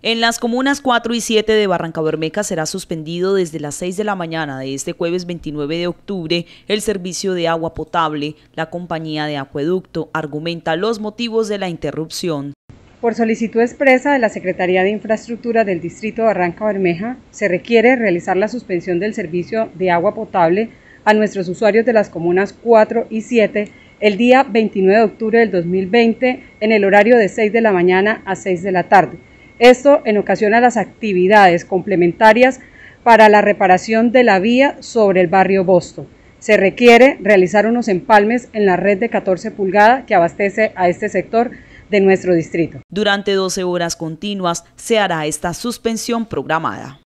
En las comunas 4 y 7 de Barranca Bermeja será suspendido desde las 6 de la mañana de este jueves 29 de octubre el servicio de agua potable. La compañía de acueducto argumenta los motivos de la interrupción. Por solicitud expresa de la Secretaría de Infraestructura del Distrito de Barranca Bermeja, se requiere realizar la suspensión del servicio de agua potable a nuestros usuarios de las comunas 4 y 7 el día 29 de octubre del 2020 en el horario de 6 de la mañana a 6 de la tarde esto en ocasión a las actividades complementarias para la reparación de la vía sobre el barrio Bosto. Se requiere realizar unos empalmes en la red de 14 pulgadas que abastece a este sector de nuestro distrito. Durante 12 horas continuas se hará esta suspensión programada.